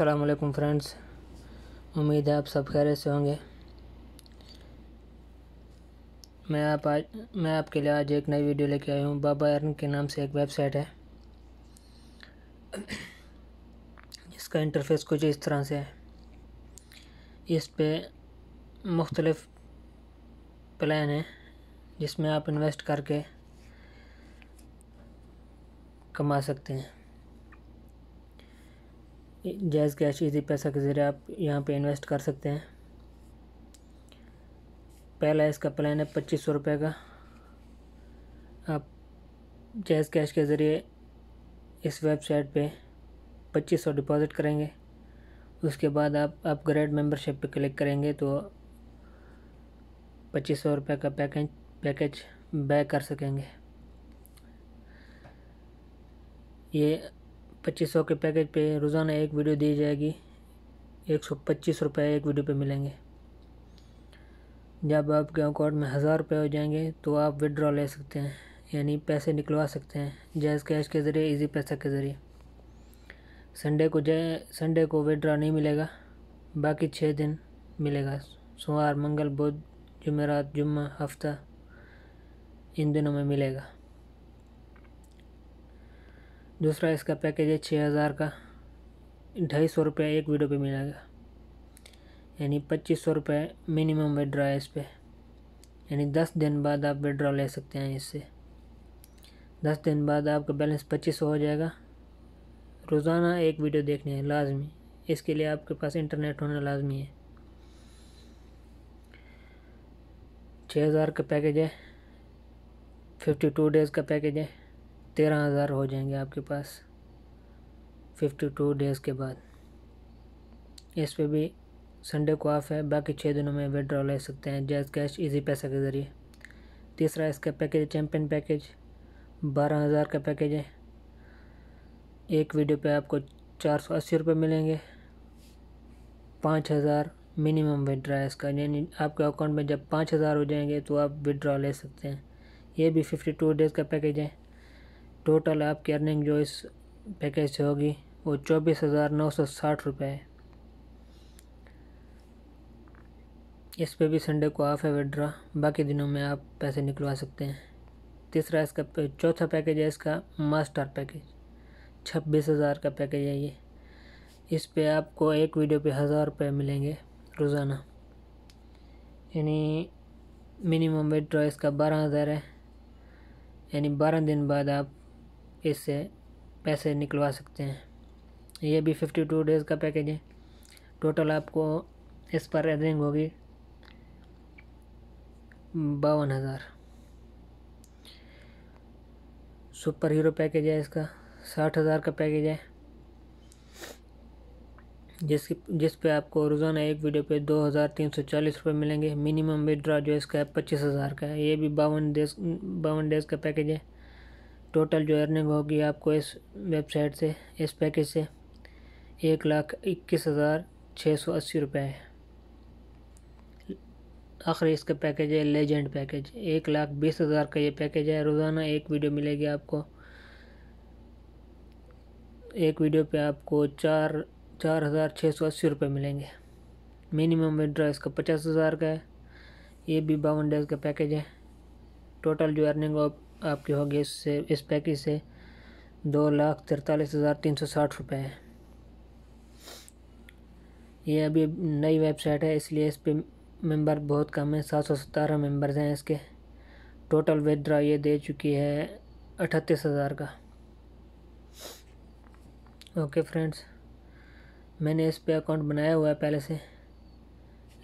अल्लाम फ्रेंड्स उम्मीद है आप सब खैर से होंगे मैं आप आज मैं आपके लिए आज एक नई वीडियो लेके आया हूँ बाबा अर्न के नाम से एक वेबसाइट है इसका इंटरफेस कुछ इस तरह से है इस पर मुख्तलफ़ प्लान है जिसमें आप इन्वेस्ट करके कमा सकते हैं जैज़ कैश इसी पैसा के ज़रिए आप यहाँ पे इन्वेस्ट कर सकते हैं पहला इसका प्लान है पच्चीस सौ रुपये का आप जैज़ कैश के ज़रिए इस वेबसाइट पे पच्चीस सौ डिपॉज़िट करेंगे उसके बाद आप अपग्रेड मेंबरशिप पे क्लिक करेंगे तो पच्चीस सौ रुपये का पैकेज पैकेज बै कर सकेंगे ये पच्चीस सौ के पैकेज पे रोज़ाना एक वीडियो दी जाएगी एक सौ पच्चीस रुपये एक वीडियो पे मिलेंगे जब आपके अकाउंट में हज़ार रुपये हो जाएंगे तो आप विड्रॉ ले सकते हैं यानी पैसे निकलवा सकते हैं जैज़ कैश के ज़रिए इजी पैसा के ज़रिए संडे को जय संडे को विड्रॉ नहीं मिलेगा बाकी छः दिन मिलेगा सोमवार मंगल बुध जुमेरात जुम्मा हफ्ता इन दिनों में मिलेगा दूसरा इसका पैकेज है छः हज़ार का ढाई सौ रुपया एक वीडियो पे मिलेगा यानी पच्चीस सौ रुपये मिनिमम विड्रा है इस पर यानी दस दिन बाद आप विड्रा ले सकते हैं इससे दस दिन बाद आपका बैलेंस पच्चीस सौ हो जाएगा रोज़ाना एक वीडियो देखनी है लाजमी इसके लिए आपके पास इंटरनेट होना लाजमी है छः हज़ार का पैकेज है फिफ्टी टू डेज़ का पैकेज है तेरह हज़ार हो जाएंगे आपके पास फिफ्टी टू डेज़ के बाद इस पर भी संडे को ऑफ है बाकी छः दिनों में विड्रॉ ले सकते हैं जैज कैश इजी पैसा के ज़रिए तीसरा इसका पैकेज चैम्पियन पैकेज बारह हज़ार का पैकेज है एक वीडियो पे आपको चार सौ अस्सी रुपये मिलेंगे पाँच हज़ार मिनिमम विड्रा है इसका यानी आपके अकाउंट में जब पाँच हज़ार हो जाएंगे तो आप विड्रॉ ले सकते हैं ये भी फिफ्टी टू डेज़ का पैकेज है टोटल आपकी अर्निंग जो इस पैकेज से होगी वो चौबीस हज़ार नौ सौ साठ रुपये है इस पे भी संडे को हाफ है विड्रा बाकी दिनों में आप पैसे निकलवा सकते हैं तीसरा इसका चौथा पैकेज है इसका मास्टर पैकेज छब्बीस हज़ार का पैकेज है ये इस पे आपको एक वीडियो पे हज़ार रुपये मिलेंगे रोज़ाना यानी मिनिमम विड्रा इसका बारह हज़ार है यानी बारह दिन बाद आप इससे पैसे निकलवा सकते हैं ये भी फिफ्टी टू डेज़ का पैकेज है टोटल आपको इस पर अर्निंग होगी बावन हज़ार सुपर हीरो पैकेज है इसका साठ हज़ार का पैकेज है जिसकी जिस पे आपको रोज़ाना एक वीडियो पे दो हज़ार तीन सौ चालीस रुपये मिलेंगे मिनिमम विड्रा जो इसका है पच्चीस हज़ार का है ये भी बावन डेज बावन डेज का पैकेज है टोटल जो अर्निंग होगी आपको इस वेबसाइट से इस पैकेज से एक लाख इक्कीस हज़ार छः सौ अस्सी रुपये है आखिरी इसका पैकेज है लेजेंड पैकेज एक लाख बीस हज़ार का ये पैकेज है रोज़ाना एक वीडियो मिलेगी आपको एक वीडियो पे आपको चार चार हज़ार छः सौ अस्सी रुपये मिलेंगे मिनिमम विड्रा इसका पचास हज़ार का है ये भी बावन डेज का पैकेज है टोटल जो अर्निंग आपके हो गए इससे इस पैकेज से दो लाख तिरतालीस हज़ार तीन सौ साठ रुपये ये अभी नई वेबसाइट है इसलिए इस पर मेम्बर बहुत कम है सात सौ सतारह मेम्बर्स हैं इसके टोटल विदड्रा ये दे चुकी है अठतीस हज़ार का ओके फ्रेंड्स मैंने इस पर अकाउंट बनाया हुआ है पहले से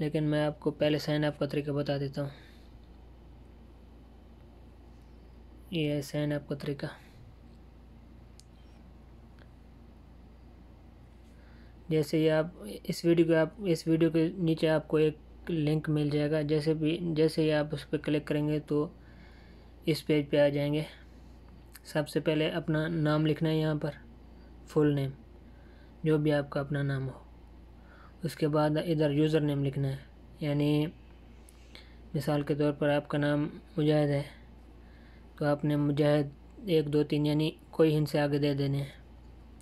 लेकिन मैं आपको पहले साइन अप का तरीका बता देता हूँ ये ऐसा है ना आपका तरीका जैसे ये आप इस वीडियो को आप इस वीडियो के नीचे आपको एक लिंक मिल जाएगा जैसे भी जैसे ही आप उस पर क्लिक करेंगे तो इस पेज पे आ जाएंगे सबसे पहले अपना नाम लिखना है यहाँ पर फुल नेम जो भी आपका अपना नाम हो उसके बाद इधर यूज़र नेम लिखना है यानी मिसाल के तौर पर आपका नाम मुजाहिद है तो आपने मुझे एक दो तीन यानी कोई हिंद से आगे दे देने हैं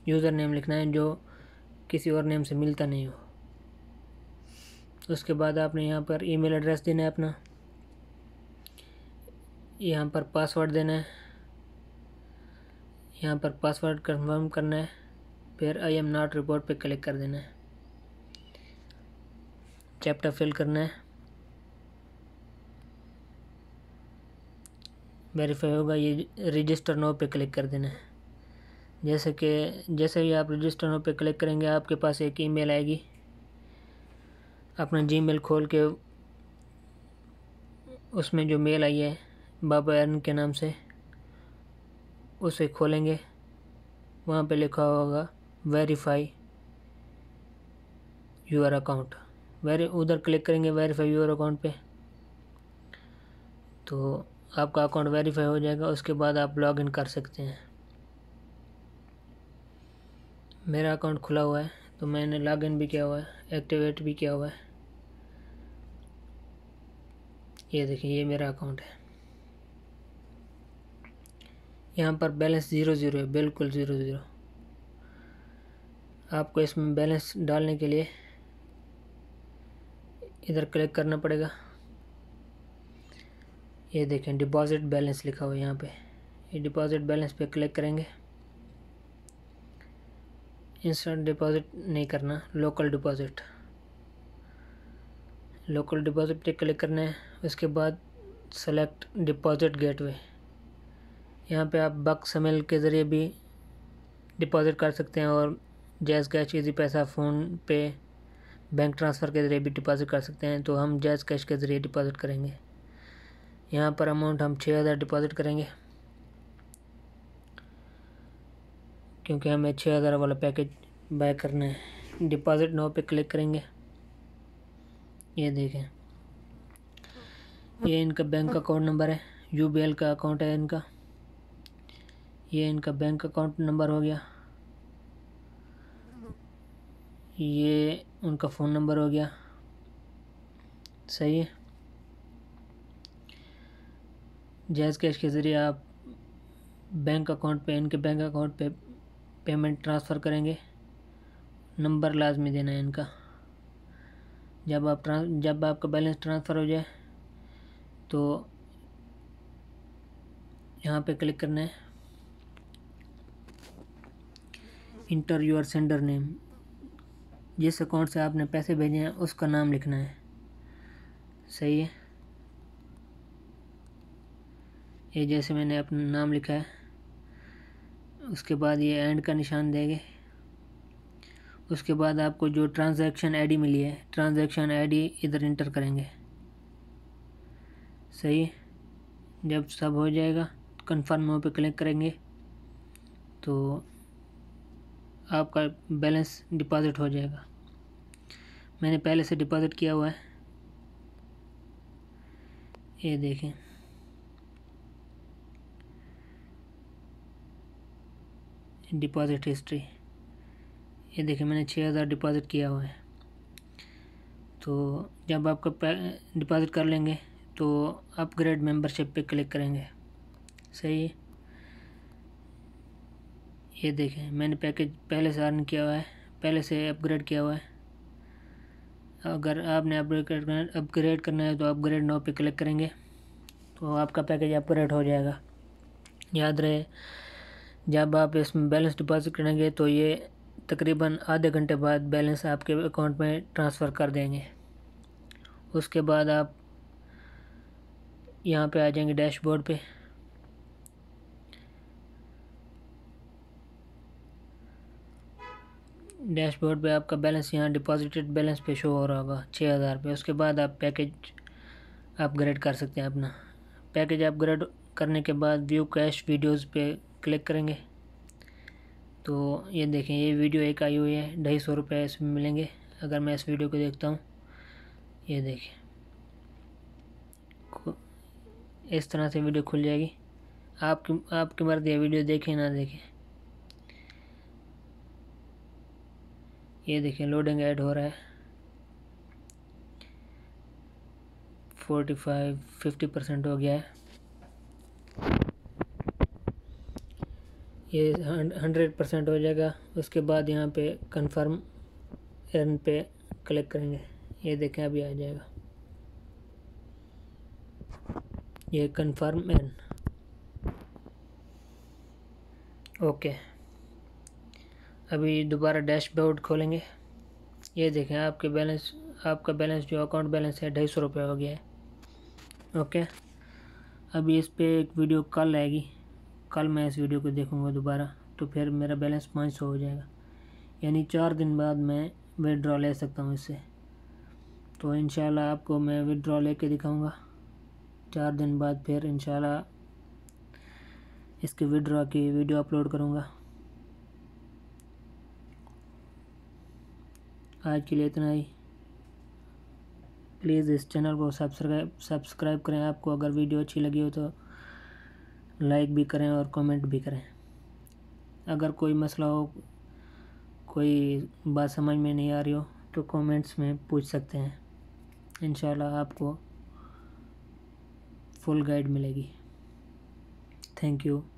यूज़र नेम लिखना है जो किसी और नेम से मिलता नहीं हो उसके बाद आपने यहाँ पर ईमेल एड्रेस देना है अपना यहाँ पर पासवर्ड देना है यहाँ पर पासवर्ड कन्फर्म करना है फिर आई एम नॉट रिपोर्ट पे क्लिक कर देना है चैप्टर फिल करना है वेरीफाई होगा ये रजिस्टर नो पे क्लिक कर देना है जैसे कि जैसे ही आप रजिस्टर नो पे क्लिक करेंगे आपके पास एक ईमेल आएगी अपना जीमेल खोल के उसमें जो मेल आई है बाबा एरन के नाम से उसे खोलेंगे वहाँ पे लिखा होगा वेरीफाई योर अकाउंट वेरी उधर क्लिक करेंगे वेरीफाई योर अकाउंट पे तो आपका अकाउंट वेरीफाई हो जाएगा उसके बाद आप लॉग इन कर सकते हैं मेरा अकाउंट खुला हुआ है तो मैंने लॉग इन भी किया हुआ है एक्टिवेट भी किया हुआ है ये देखिए ये मेरा अकाउंट है यहाँ पर बैलेंस ज़ीरो ज़ीरो है बिल्कुल ज़ीरो ज़ीरो आपको इसमें बैलेंस डालने के लिए इधर क्लिक करना पड़ेगा ये देखें डिपॉज़िट बैलेंस लिखा हुआ है यहाँ पे ये डिपॉज़िट बैलेंस पे क्लिक करेंगे इंस्टेंट डिपॉज़िट नहीं करना लोकल डिपॉज़िट लोकल डिपॉज़िट पे क्लिक करना है उसके बाद सेलेक्ट डिपॉज़िट गेटवे यहाँ पे आप बक समेल के ज़रिए भी डिपॉज़िट कर सकते हैं और Jazz cash Easypaisa phone पे बैंक ट्रांसफ़र के ज़रिए भी डिपॉज़िट कर सकते हैं तो हम जैज़ कैश के ज़रिए डिपॉज़िट करेंगे यहाँ पर अमाउंट हम छः हज़ार डिपॉज़िट करेंगे क्योंकि हमें छः हज़ार वाला पैकेज बाय करना है डिपॉज़िट नो पे क्लिक करेंगे ये देखें ये इनका बैंक अकाउंट नंबर है यू का अकाउंट है इनका ये इनका बैंक अकाउंट नंबर हो गया ये उनका फ़ोन नंबर हो गया सही है जैज़ कैश के ज़रिए आप बैंक अकाउंट पे इनके बैंक अकाउंट पे पेमेंट ट्रांसफ़र करेंगे नंबर लाजमी देना है इनका जब आप ट्रांस जब आपका बैलेंस ट्रांसफ़र हो जाए तो यहाँ पे क्लिक करना है इंटर योर सेंडर नेम जिस अकाउंट से आपने पैसे भेजे हैं उसका नाम लिखना है सही है ये जैसे मैंने अपना नाम लिखा है उसके बाद ये एंड का निशान देंगे उसके बाद आपको जो ट्रांजैक्शन आईडी मिली है ट्रांजैक्शन आईडी इधर इंटर करेंगे सही जब सब हो जाएगा कंफर्म हो पे क्लिक करेंगे तो आपका बैलेंस डिपॉज़िट हो जाएगा मैंने पहले से डिपॉज़िट किया हुआ है ये देखें डिपॉज़िट हिस्ट्री ये देखिए मैंने छः हज़ार डिपॉज़िट किया हुआ है तो जब आपका डिपॉज़िट कर लेंगे तो अपग्रेड मेंबरशिप पे क्लिक करेंगे सही है ये देखें मैंने पैकेज पहले से अर्न किया हुआ है पहले से अपग्रेड किया हुआ है अगर आपने अपग्रेड करना अपग्रेड करना है तो अपग्रेड नाव पे क्लिक करेंगे तो आपका पैकेज अपग्रेड हो जाएगा याद रहे जब आप इसमें बैलेंस डिपॉजिट करेंगे तो ये तकरीबन आधे घंटे बाद बैलेंस आपके अकाउंट में ट्रांसफ़र कर देंगे उसके बाद आप यहाँ पे आ जाएंगे डैशबोर्ड पे डैशबोर्ड पे आपका बैलेंस यहाँ डिपॉजिटेड बैलेंस पे शो हो रहा होगा छः हज़ार रुपये उसके बाद आप पैकेज अपग्रेड कर सकते हैं अपना पैकेज अपग्रेड करने के बाद व्यू कैश वीडियोस पे क्लिक करेंगे तो ये देखें ये वीडियो एक आई हुई है ढाई सौ रुपये इसमें मिलेंगे अगर मैं इस वीडियो को देखता हूँ ये देखें इस तरह से वीडियो खुल जाएगी आपकी आपकी मर्जी है वीडियो देखें ना देखें ये देखें लोडिंग ऐड हो रहा है फोर्टी फाइव फिफ्टी परसेंट हो गया है ये हंड्रेड परसेंट हो जाएगा उसके बाद यहाँ पे कंफर्म एन पे क्लिक करेंगे ये देखें अभी आ जाएगा ये कंफर्म एन ओके अभी दोबारा डैशबोर्ड खोलेंगे ये देखें आपके बैलेंस आपका बैलेंस जो अकाउंट बैलेंस है ढाई सौ रुपये हो गया है ओके अभी इस पर एक वीडियो कल आएगी कल मैं इस वीडियो को देखूँगा दोबारा तो फिर मेरा बैलेंस पाँच सौ हो जाएगा यानी चार दिन बाद मैं विदड्रॉ ले सकता हूँ इससे तो इन आपको मैं विदड्रॉ ले कर दिखाऊँगा चार दिन बाद फिर इन इसके विदड्रॉ की वीडियो अपलोड करूँगा आज के लिए इतना ही प्लीज़ इस चैनल को सब्सक्राइब सब्सक्राइब करें आपको अगर वीडियो अच्छी लगी हो तो लाइक भी करें और कमेंट भी करें अगर कोई मसला हो कोई बात समझ में नहीं आ रही हो तो कमेंट्स में पूछ सकते हैं इन आपको फुल गाइड मिलेगी थैंक यू